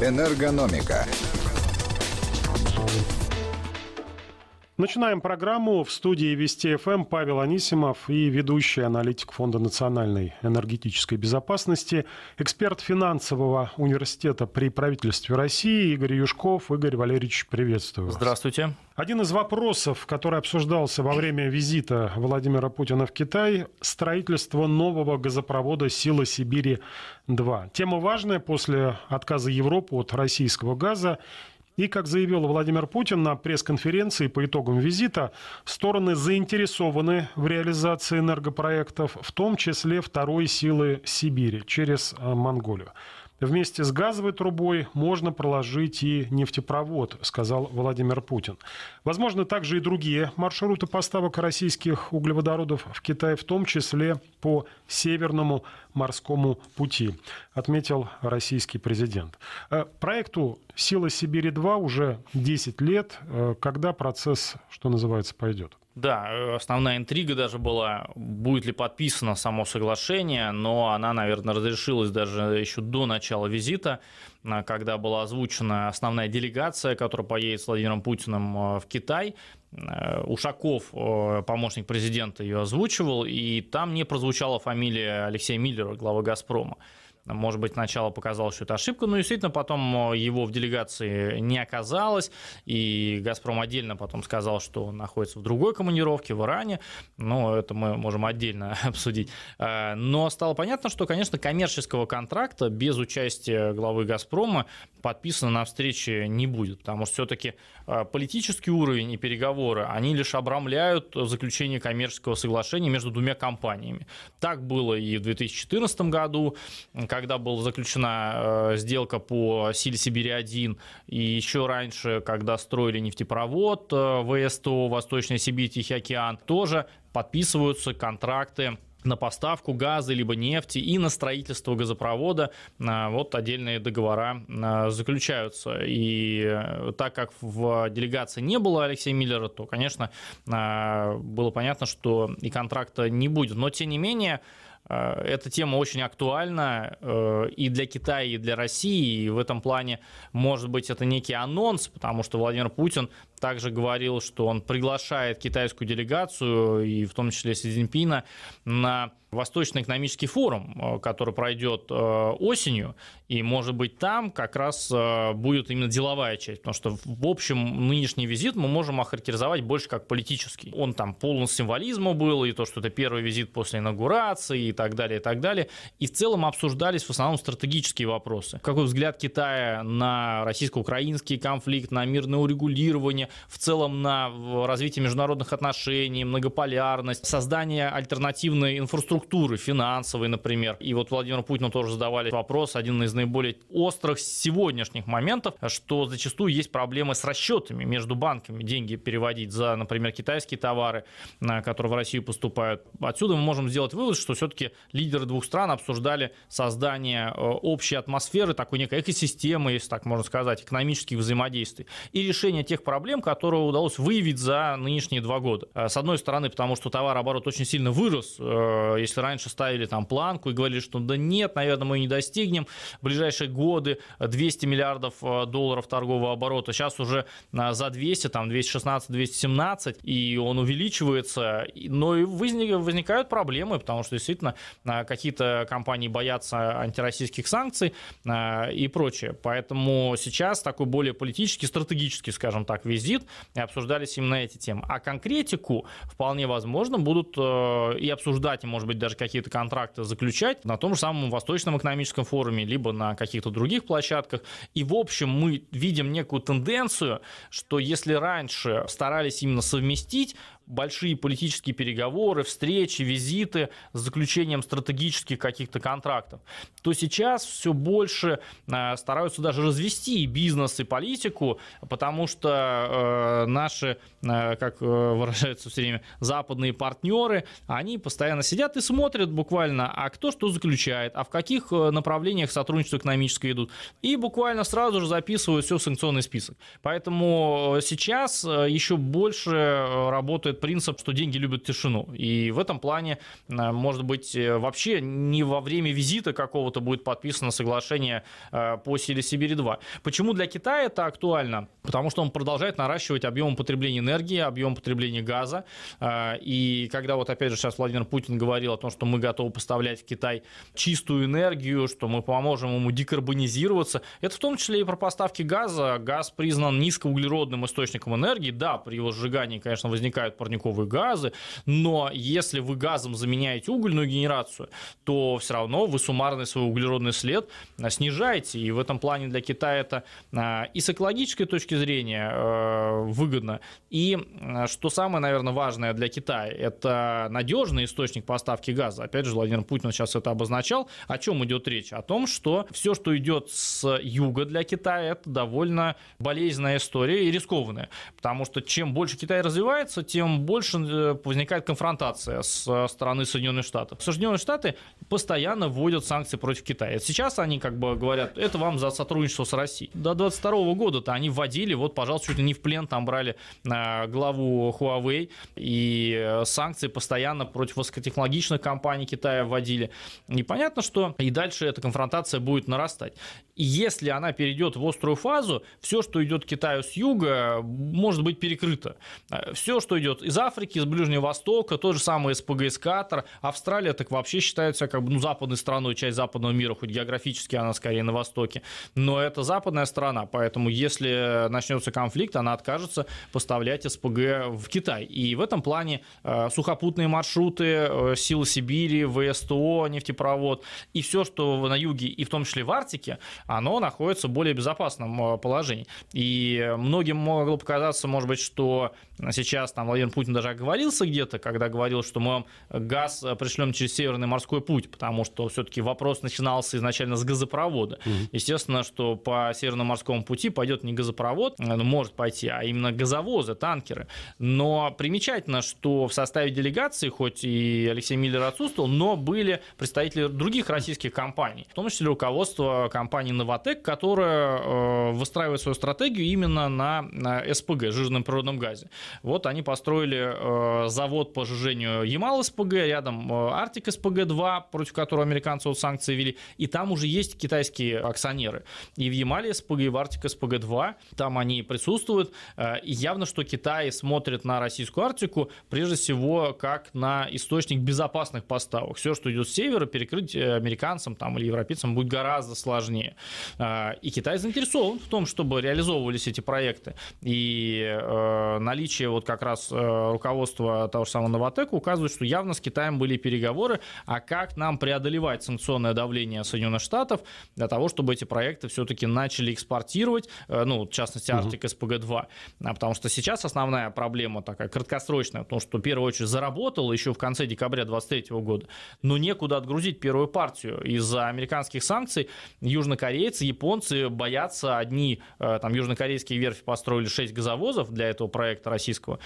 Энергономика. Начинаем программу. В студии Вести ФМ Павел Анисимов и ведущий аналитик Фонда национальной энергетической безопасности, эксперт финансового университета при правительстве России Игорь Юшков. Игорь Валерьевич, приветствую. Вас. Здравствуйте. Один из вопросов, который обсуждался во время визита Владимира Путина в Китай, строительство нового газопровода «Сила Сибири-2». Тема важная после отказа Европы от российского газа и, как заявил Владимир Путин на пресс-конференции по итогам визита, стороны заинтересованы в реализации энергопроектов, в том числе второй силы Сибири через э, Монголию. Вместе с газовой трубой можно проложить и нефтепровод, сказал Владимир Путин. Возможно, также и другие маршруты поставок российских углеводородов в Китай, в том числе по Северному морскому пути, отметил российский президент. Э, проекту «Сила Сибири-2» уже 10 лет, э, когда процесс, что называется, пойдет. Да, э, основная интрига даже была, будет ли подписано само соглашение, но она, наверное, разрешилась даже еще до начала визита, э, когда была озвучена основная делегация, которая поедет с Владимиром Путиным э, в Китай. Ушаков, помощник президента, ее озвучивал, и там не прозвучала фамилия Алексея Миллера, главы «Газпрома». Может быть, сначала показалось, что это ошибка, но действительно потом э, его в делегации не оказалось, и «Газпром» отдельно потом сказал, что он находится в другой командировке в Иране, но ну, это мы можем отдельно обсудить. А, но стало понятно, что, конечно, коммерческого контракта без участия главы «Газпрома» подписано на встрече не будет, потому что все-таки а, политический уровень и переговоры, они лишь обрамляют заключение коммерческого соглашения между двумя компаниями. Так было и в 2014 году, когда была заключена э, сделка по Силь-Сибири-1, и еще раньше, когда строили нефтепровод э, ВСТО, Восточная Сибирь, Тихий океан, тоже подписываются контракты на поставку газа либо нефти и на строительство газопровода э, вот отдельные договора заключаются. И так как в делегации не было Алексея Миллера, то, конечно, было понятно, что и контракта не будет. Но, тем не менее, Э, эта тема очень актуальна э, и для Китая, и для России. И в этом плане, может быть, это некий анонс, потому что Владимир Путин также говорил, что он приглашает китайскую делегацию, и в том числе Си Цзиньпина, на Восточный экономический форум, э, который пройдет э, осенью, и, может быть, там как раз э, будет именно деловая часть, потому что, в общем, нынешний визит мы можем охарактеризовать больше как политический. Он там полон символизма был, и то, что это первый визит после инаугурации, и так далее, и так далее. И в целом обсуждались в основном стратегические вопросы. Какой взгляд Китая на российско-украинский конфликт, на мирное урегулирование, в целом на развитие международных отношений, многополярность, создание альтернативной инфраструктуры структуры, финансовой, например. И вот Владимиру Путину тоже задавали вопрос, один из наиболее острых сегодняшних моментов, что зачастую есть проблемы с расчетами между банками, деньги переводить за, например, китайские товары, которые в Россию поступают. Отсюда мы можем сделать вывод, что все-таки лидеры двух стран обсуждали создание э, общей атмосферы, такой некой экосистемы, если так можно сказать, экономических взаимодействий и решение тех проблем, которые удалось выявить за нынешние два года. Э, с одной стороны, потому что товарооборот очень сильно вырос, э, если есть раньше ставили там планку и говорили, что да нет, наверное, мы не достигнем в ближайшие годы 200 миллиардов э, долларов торгового оборота. Сейчас уже э, за 200, там 216-217, и он увеличивается. Но и возникают проблемы, потому что действительно э, какие-то компании боятся антироссийских санкций и прочее. Поэтому сейчас такой более политический, стратегический, скажем так, визит, и обсуждались именно эти темы. А конкретику вполне возможно будут и обсуждать, и, может быть, быть, даже какие-то контракты заключать на том же самом Восточном экономическом форуме, либо на каких-то других площадках. И, в общем, мы видим некую тенденцию, что если раньше старались именно совместить, большие политические переговоры, встречи, визиты с заключением стратегических каких-то контрактов, то сейчас все больше э, стараются даже развести бизнес и политику, потому что э, наши, э, как выражаются все время, западные партнеры, они постоянно сидят и смотрят буквально, а кто что заключает, а в каких направлениях сотрудничество экономическое идут. И буквально сразу же записывают все в санкционный список. Поэтому сейчас еще больше работает принцип, что деньги любят тишину. И в этом плане, э, может быть, э, вообще не во время визита какого-то будет подписано соглашение э, по Силе Сибири-2. Почему для Китая это актуально? Потому что он продолжает наращивать объем потребления энергии, объем потребления газа. И когда вот опять же сейчас Владимир Путин говорил о том, что мы готовы поставлять в Китай чистую энергию, что мы поможем ему декарбонизироваться, это в том числе и про поставки газа. Газ признан низкоуглеродным источником энергии. Да, при его сжигании, конечно, возникают парниковые газы, но если вы газом заменяете угольную генерацию, то все равно вы суммарный свой углеродный след а, снижаете. И в этом плане для Китая это а, и с экологической точки зрения э, выгодно. И а, что самое, наверное, важное для Китая, это надежный источник поставки газа. Опять же, Владимир Путин сейчас это обозначал. О чем идет речь? О том, что все, что идет с юга для Китая, это довольно болезненная история и рискованная. Потому что чем больше Китай развивается, тем больше э, возникает конфронтация с э, стороны Соединенных Штатов. Соединенные Штаты постоянно вводят санкции против Китая. Сейчас они как бы говорят, это вам за сотрудничество с Россией. До 22 года-то они вводили, вот, пожалуйста, чуть ли не в плен там брали э, главу Huawei, и санкции постоянно против высокотехнологичных компаний Китая вводили. Непонятно, что и дальше эта конфронтация будет нарастать. И если она перейдет в острую фазу, все, что идет Китаю с юга, может быть перекрыто. Все, что идет из Африки, из Ближнего Востока, тот же самый СПГ-эскатор. из Австралия так вообще считается как бы ну, западной страной, часть западного мира, хоть географически она скорее на востоке. Но это западная страна, поэтому если начнется конфликт, она откажется поставлять СПГ в Китай. И в этом плане э, сухопутные маршруты, э, силы Сибири, ВСТО, нефтепровод и все, что на юге, и в том числе в Арктике, оно находится в более безопасном э, положении. И многим могло показаться, может быть, что сейчас там Владимир Путин даже оговорился где-то, когда говорил, что мы вам э, газ э, пришлем через Северный морской путь, потому что все-таки вопрос начинался изначально с газопровода. Угу. Естественно, что по Северному морскому пути пойдет не газопровод, э, ну, может пойти, а именно газовозы, танкеры. Но примечательно, что в составе делегации, хоть и Алексей Миллер отсутствовал, но были представители других российских компаний, в том числе руководство компании «Новотек», которая выстраивает свою стратегию именно на СПГ, жирном природном газе. Вот они построили построили э, завод по сжижению Ямал СПГ, рядом э, Арктик СПГ-2, против которого американцы вот санкции вели, и там уже есть китайские акционеры. И в Ямале СПГ, и в Арктик СПГ-2, там они присутствуют. Э, и явно, что Китай смотрит на российскую Арктику прежде всего как на источник безопасных поставок. Все, что идет с севера, перекрыть э, американцам там, или европейцам будет гораздо сложнее. Э, и Китай заинтересован в том, чтобы реализовывались эти проекты. И э, наличие вот как раз Э, руководство того же самого Новотека указывает, что явно с Китаем были переговоры, а как нам преодолевать санкционное давление Соединенных Штатов для того, чтобы эти проекты все-таки начали экспортировать, э, ну, в частности, Арктик СПГ-2. А, потому что сейчас основная проблема такая краткосрочная, потому что, в первую очередь, заработало еще в конце декабря 2023 года, но некуда отгрузить первую партию. Из-за американских санкций южнокорейцы, японцы боятся одни, э, там, южнокорейские верфи построили 6 газовозов для этого проекта российского,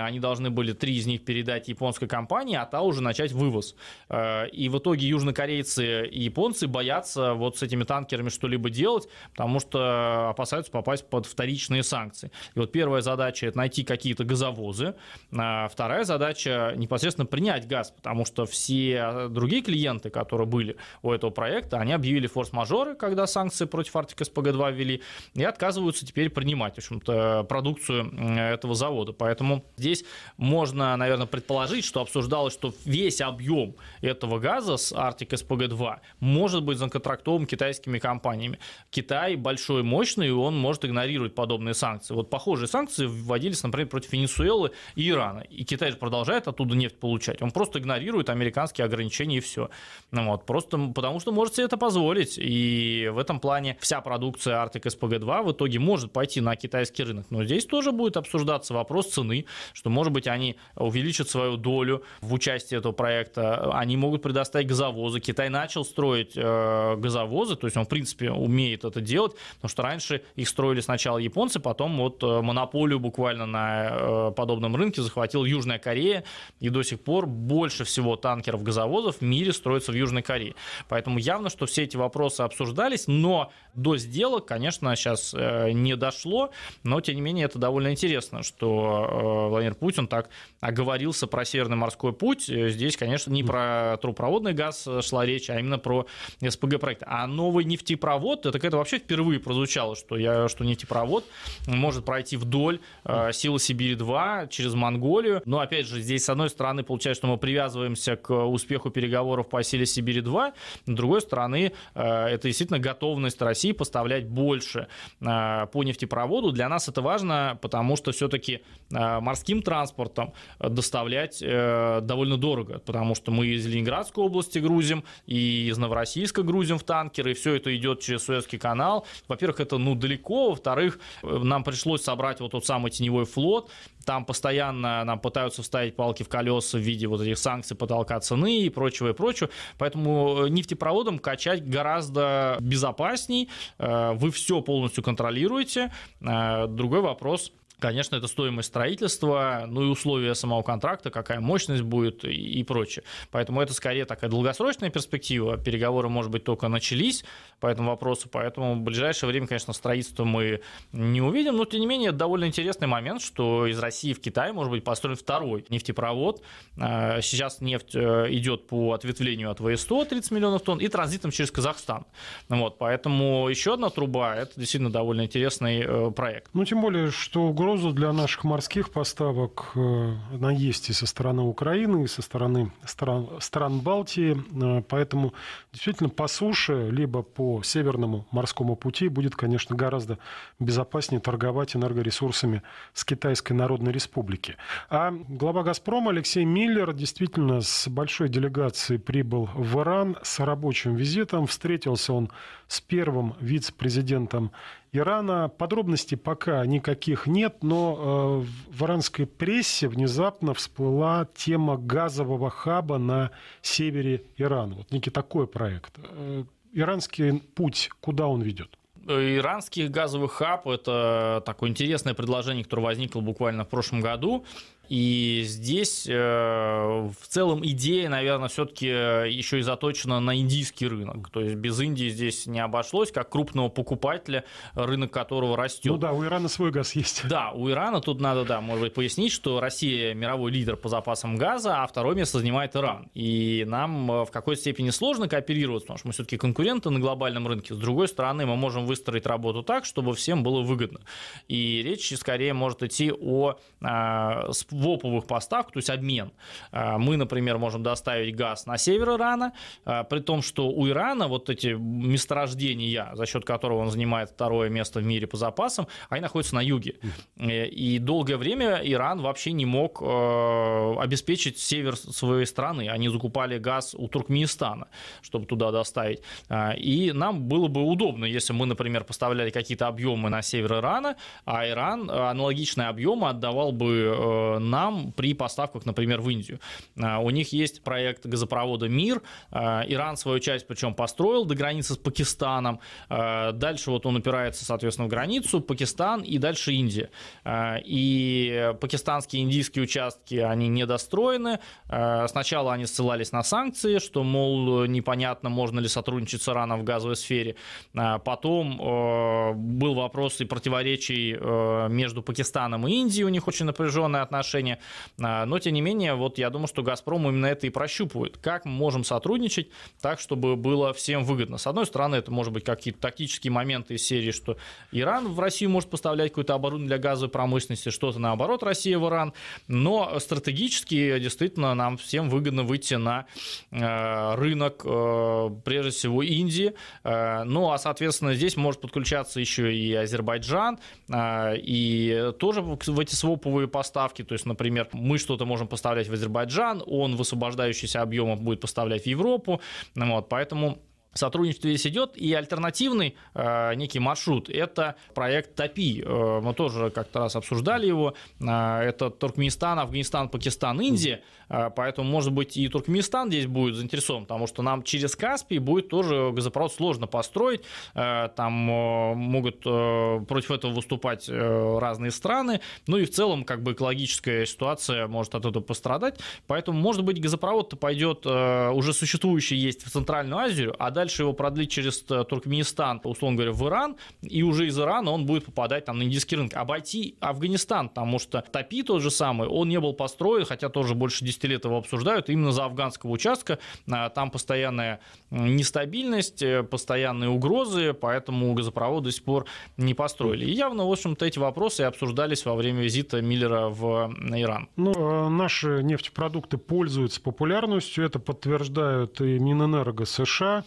Э, они должны были три из них передать японской компании, а та уже начать вывоз. Э, и в итоге южнокорейцы и японцы боятся вот с этими танкерами что-либо делать, потому что опасаются попасть под вторичные санкции. И вот первая задача – это найти какие-то газовозы. Э, вторая задача – непосредственно принять газ, потому что все другие клиенты, которые были у этого проекта, они объявили форс-мажоры, когда санкции против Arctic SPG-2 ввели, и отказываются теперь принимать, в общем-то, продукцию этого завода. Поэтому здесь здесь можно, наверное, предположить, что обсуждалось, что весь объем этого газа с Arctic SPG-2 может быть законтрактован китайскими компаниями. Китай большой, мощный, и он может игнорировать подобные санкции. Вот похожие санкции вводились, например, против Венесуэлы и Ирана. И Китай же продолжает оттуда нефть получать. Он просто игнорирует американские ограничения и все. Ну, вот, просто потому что может себе это позволить. И в этом плане вся продукция Arctic SPG-2 в итоге может пойти на китайский рынок. Но здесь тоже будет обсуждаться вопрос цены, что, может быть, они увеличат свою долю в участии этого проекта, они могут предоставить газовозы. Китай начал строить э, газовозы, то есть он, в принципе, умеет это делать, потому что раньше их строили сначала японцы, потом вот э, монополию буквально на э, подобном рынке захватила Южная Корея, и до сих пор больше всего танкеров газовозов в мире строится в Южной Корее. Поэтому явно, что все эти вопросы обсуждались, но до сделок, конечно, сейчас э, не дошло, но, тем не менее, это довольно интересно, что э, Владимир например, Путин так оговорился про Северный морской путь. Э, здесь, конечно, не про трубопроводный газ э, шла речь, а именно про СПГ-проект. А новый нефтепровод, э, так это вообще впервые прозвучало, что, я, что нефтепровод может пройти вдоль э, силы Сибири-2 через Монголию. Но, опять же, здесь, с одной стороны, получается, что мы привязываемся к успеху переговоров по силе Сибири-2, с другой стороны, э, это действительно готовность России поставлять больше э, по нефтепроводу. Для нас это важно, потому что все-таки морским транспортом э, доставлять э, довольно дорого, потому что мы из Ленинградской области грузим, и из Новороссийска грузим в танкеры, и все это идет через Суэцкий канал. Во-первых, это ну далеко, во-вторых, э, нам пришлось собрать вот тот самый теневой флот, там постоянно нам пытаются вставить палки в колеса в виде вот этих санкций, потолка цены и прочего, и прочего. Поэтому нефтепроводом качать гораздо безопасней. Вы все полностью контролируете. Другой вопрос – Конечно, это стоимость строительства, ну и условия самого контракта, какая мощность будет и, прочее. Поэтому это скорее такая долгосрочная перспектива. Переговоры, может быть, только начались по этому вопросу, поэтому в ближайшее время, конечно, строительство мы не увидим. Но, тем не менее, довольно интересный момент, что из России в Китай может быть построен второй нефтепровод. А, сейчас нефть э, идет по ответвлению от ВСТО 30 миллионов тонн и транзитом через Казахстан. Вот, поэтому еще одна труба – это действительно довольно интересный э, проект. Ну, тем более, что угроза угрозу для наших морских поставок э, она есть и со стороны Украины, и со стороны стран, стран Балтии. Э, поэтому действительно по суше, либо по Северному морскому пути будет, конечно, гораздо безопаснее торговать энергоресурсами с Китайской Народной Республики. А глава «Газпрома» Алексей Миллер действительно с большой делегацией прибыл в Иран с рабочим визитом. Встретился он с первым вице-президентом Ирана. Подробностей пока никаких нет, но э, в иранской прессе внезапно всплыла тема газового хаба на севере Ирана. Вот некий такой проект. Э, иранский путь, куда он ведет? Э, иранских газовых хаб – это такое интересное предложение, которое возникло буквально в прошлом году. И здесь э, в целом идея, наверное, все-таки э, еще и заточена на индийский рынок. То есть без Индии здесь не обошлось, как крупного покупателя, рынок которого растет. Ну да, у Ирана свой газ есть. Да, у Ирана тут надо, да, может быть, пояснить, что Россия мировой лидер по запасам газа, а второе место занимает Иран. И нам э, в какой-то степени сложно кооперироваться, потому что мы все-таки конкуренты на глобальном рынке. С другой стороны, мы можем выстроить работу так, чтобы всем было выгодно. И речь скорее может идти о а, воповых поставках, то есть обмен. А, мы, например, можем доставить газ на север Ирана, а, при том, что у Ирана вот эти месторождения, за счет которого он занимает второе место в мире по запасам, они находятся на юге. Э, и долгое время Иран вообще не мог э, обеспечить север своей страны. Они закупали газ у Туркменистана, чтобы туда доставить. А, и нам было бы удобно, если мы, например, поставляли какие-то объемы на север Ирана, а Иран аналогичные объемы отдавал бы э, нам при поставках, например, в Индию. А, у них есть проект газопровода «Мир». А, Иран свою часть причем построил до границы с Пакистаном. А, дальше вот он упирается, соответственно, в границу Пакистан и дальше Индия. И пакистанские индийские участки, они недостроены. Сначала они ссылались на санкции, что, мол, непонятно, можно ли сотрудничать с Ираном в газовой сфере. Потом э, был вопрос и противоречий э, между Пакистаном и Индией. У них очень напряженные отношения отношения. А, но, тем не менее, вот я думаю, что «Газпром» именно это и прощупывает. Как мы можем сотрудничать так, чтобы было всем выгодно? С одной стороны, это может быть какие-то тактические моменты из серии, что Иран в Россию может поставлять какое-то оборудование для газовой промышленности, что-то наоборот Россия в Иран. Но стратегически действительно нам всем выгодно выйти на э, рынок, э, прежде всего, Индии. Э, ну, а, соответственно, здесь может подключаться еще и Азербайджан, и тоже в эти своповые поставки, то есть есть, например, мы что-то можем поставлять в Азербайджан, он высвобождающийся объемом будет поставлять в Европу, вот, поэтому Сотрудничество здесь идет, и альтернативный э, некий маршрут – это проект Топи. Э, мы тоже как-то раз обсуждали его. Э, это Туркменистан, Афганистан, Пакистан, Индия. Э, поэтому, может быть, и Туркменистан здесь будет заинтересован, потому что нам через Каспий будет тоже газопровод сложно построить. Э, там э, могут э, против этого выступать э, разные страны. Ну и в целом, как бы экологическая ситуация может от этого пострадать. Поэтому, может быть, газопровод-то пойдет э, уже существующий есть в Центральную Азию, а дальше его продлить через э, Туркменистан, условно говоря, в Иран, и уже из Ирана он будет попадать там на индийский рынок. Обойти Афганистан, потому что Топи тот же самый, он не был построен, хотя тоже больше 10 лет его обсуждают, именно за афганского участка. А, там постоянная э, нестабильность, э, постоянные угрозы, поэтому газопровод до сих пор не построили. И явно, в общем-то, эти вопросы обсуждались во время визита Миллера в Иран. Ну, а наши нефтепродукты пользуются популярностью, это подтверждают и Минэнерго США,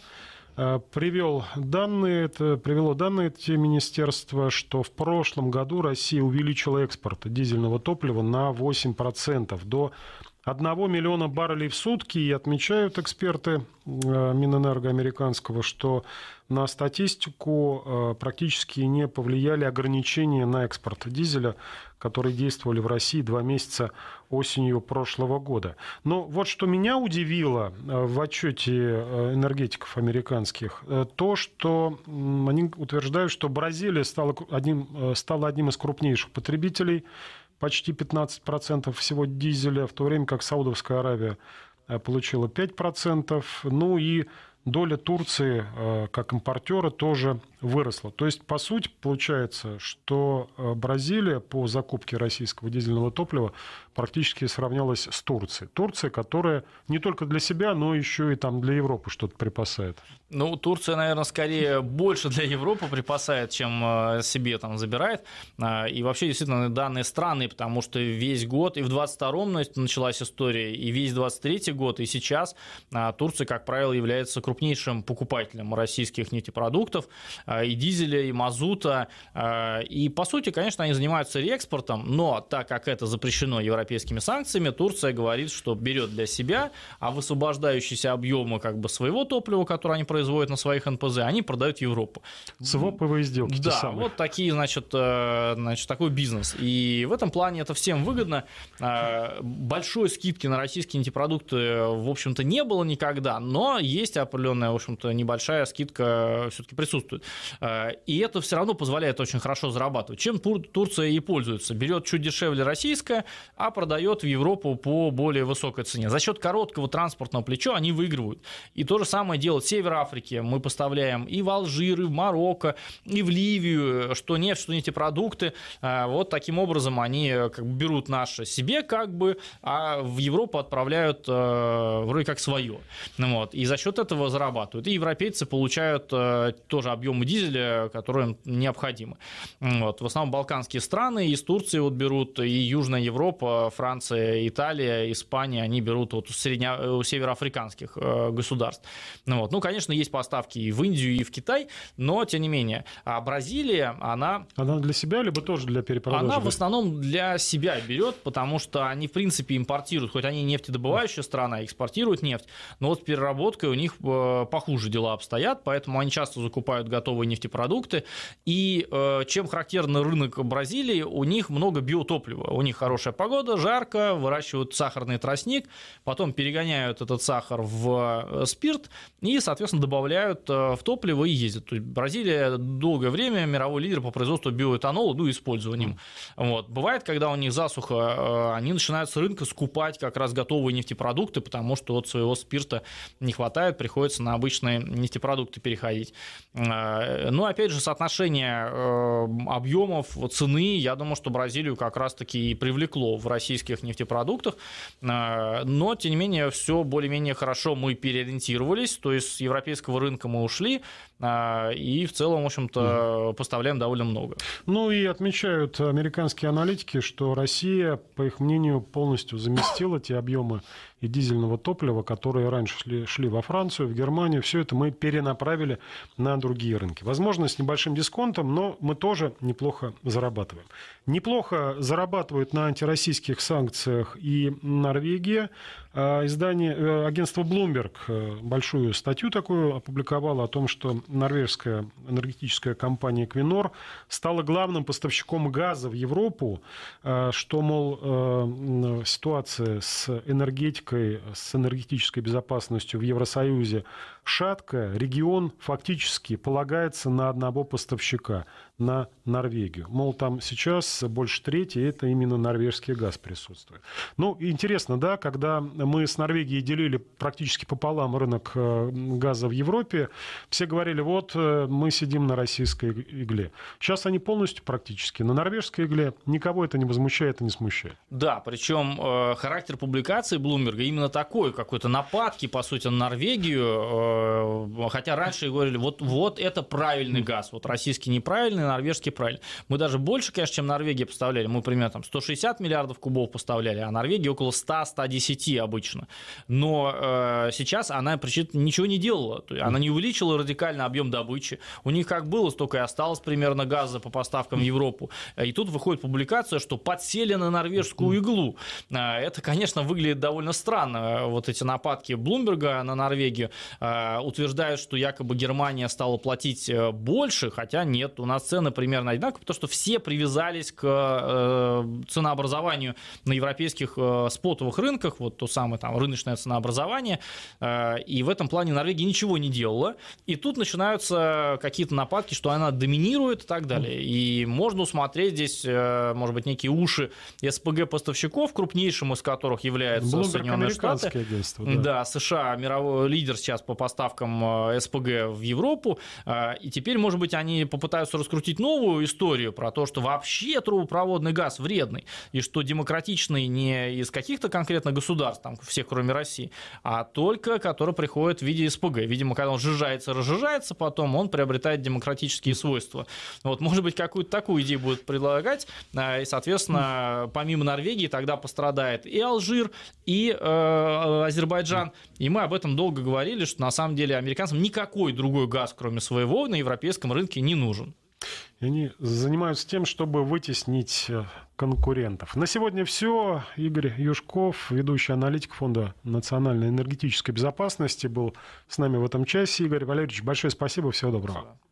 Э, привел данные, это привело данные те министерства, что в прошлом году Россия увеличила экспорт дизельного топлива на 8% до 1 миллиона баррелей в сутки. И отмечают эксперты э, Минэнерго американского, что на статистику э, практически не повлияли ограничения на экспорт дизеля, которые действовали в России два месяца осенью прошлого года. Но вот что меня удивило э, в отчете э, энергетиков американских, то, что они утверждают, что Бразилия стала одним, стала одним из крупнейших потребителей, почти 15% всего дизеля, в то время как Саудовская Аравия получила 5%. Ну и доля Турции э, как импортера тоже выросла. То есть, по сути, получается, что э, Бразилия по закупке российского дизельного топлива практически сравнялась с Турцией. Турция, которая не только для себя, но еще и там для Европы что-то припасает. Ну, Турция, наверное, скорее больше для Европы припасает, чем э, себе там забирает. А, и вообще, действительно, данные странные, потому что весь год, и в 22-м ну, началась история, и весь 23-й год, и сейчас а, Турция, как правило, является крупнейшим покупателем российских нефтепродуктов, а, и дизеля, и мазута. И, по сути, конечно, они занимаются реэкспортом, но так как это запрещено Европейским европейскими санкциями, Турция говорит, что берет для себя, а высвобождающиеся объемы как бы своего топлива, которое они производят на своих НПЗ, они продают Европу. Своповые сделки. Да, самые. вот такие, значит, э, значит, такой бизнес. И в этом плане это всем выгодно. Э, большой скидки на российские нефтепродукты, в общем-то, не было никогда, но есть определенная, в общем-то, небольшая скидка э, все-таки присутствует. И это все равно позволяет очень хорошо зарабатывать. Чем Турция и пользуется? Берет чуть дешевле российское, а продает в Европу по более высокой цене. За счет короткого транспортного плеча они выигрывают. И то же самое делает Север Африки. Мы поставляем и в Алжир, и в Марокко, и в Ливию, что нефть, что не эти продукты. А, вот таким образом они как бы берут наши себе как бы, а в Европу отправляют э, вроде как свое. Ну вот. И за счет этого зарабатывают. И европейцы получают э, тоже объемы дизеля, которые им необходимы. Вот. В основном балканские страны из Турции вот берут, и Южная Европа Франция, Италия, Испания, они берут вот у, средня... у североафриканских э, государств. Ну, вот. ну, конечно, есть поставки и в Индию, и в Китай, но тем не менее. А Бразилия, она... Она для себя, либо тоже для перепродажи? Она в основном для себя берет, потому что они, в принципе, импортируют, хоть они нефтедобывающая страна, экспортируют нефть, но вот с переработкой у них э, похуже дела обстоят, поэтому они часто закупают готовые нефтепродукты. И э, чем характерен рынок Бразилии, у них много биотоплива. У них хорошая погода, холодно, жарко, выращивают сахарный тростник, потом перегоняют этот сахар в э, спирт и, соответственно, добавляют э, в топливо и ездят. То есть Бразилия долгое время мировой лидер по производству биоэтанола, ну, использованием. Вот. Бывает, когда у них засуха, э, они начинают с рынка скупать как раз готовые нефтепродукты, потому что от своего спирта не хватает, приходится на обычные нефтепродукты переходить. Но ну, опять же, соотношение объемов, цены, я думаю, что Бразилию как раз-таки и привлекло в Россию российских нефтепродуктах. Э, но, тем не менее, все более-менее хорошо мы переориентировались, то есть с европейского рынка мы ушли, а, и в целом, в общем-то, угу. поставляем довольно много. Ну и отмечают американские аналитики, что Россия, по их мнению, полностью заместила те объемы и дизельного топлива, которые раньше шли, шли во Францию, в Германию. Все это мы перенаправили на другие рынки. Возможно, с небольшим дисконтом, но мы тоже неплохо зарабатываем. Неплохо зарабатывают на антироссийских санкциях и Норвегия. А, издание, э, агентство Bloomberg э, большую статью такую опубликовало о том, что норвежская энергетическая компания Квинор стала главным поставщиком газа в Европу, э, что, мол, э, ситуация с энергетикой, с энергетической безопасностью в Евросоюзе шаткая, регион фактически полагается на одного поставщика, на Норвегию. Мол, там сейчас больше трети, это именно норвежский газ присутствует. Ну, интересно, да, когда мы с Норвегией делили практически пополам рынок э, газа в Европе, все говорили, вот э, мы сидим на российской игле. Сейчас они полностью практически на норвежской игле, никого это не возмущает и не смущает. Да, причем э, характер публикации Блумберга именно такой, какой-то нападки, по сути, на Норвегию, э, Э, хотя раньше говорили, вот, вот это правильный газ, вот российский неправильный, норвежский правильный. Мы даже больше, конечно, чем Норвегия поставляли. Мы примерно там 160 миллиардов кубов поставляли, а Норвегия около 100-110 обычно. Но э, сейчас она причем ничего не делала. Она не увеличила радикально объем добычи. У них как было, столько и осталось примерно газа по поставкам в Европу. И тут выходит публикация, что подсели на норвежскую иглу. Э, это, конечно, выглядит довольно странно. Э, вот эти нападки Блумберга на Норвегию. Э, утверждают, что якобы Германия стала платить э, больше, хотя нет, у нас цены примерно одинаковые, потому что все привязались к э, ценообразованию на европейских спотовых рынках, вот то самое там рыночное ценообразование, и в этом плане Норвегия ничего не делала, и тут начинаются какие-то нападки, что она доминирует и так далее, и можно усмотреть здесь, может быть, некие уши СПГ-поставщиков, крупнейшим из которых является Соединенные Штаты. Действие, да. да, США, мировой лидер сейчас по поставкам поставкам э, СПГ в Европу. Э, и теперь, может быть, они попытаются раскрутить новую историю про то, что вообще трубопроводный газ вредный, и что демократичный не из каких-то конкретно государств, там всех кроме России, а только который приходит в виде СПГ. Видимо, когда он сжижается, разжижается, потом он приобретает демократические свойства. Вот, может быть, какую-то такую идею будет предлагать, э, и, соответственно, помимо Норвегии тогда пострадает и Алжир, и э, Азербайджан. И мы об этом долго говорили, что на самом самом деле американцам никакой другой газ, кроме своего, на европейском рынке не нужен. И они занимаются тем, чтобы вытеснить э, конкурентов. На сегодня все. Игорь Юшков, ведущий аналитик Фонда национальной энергетической безопасности, был с нами в этом часе. Игорь Валерьевич, большое спасибо. Всего доброго. Спасибо.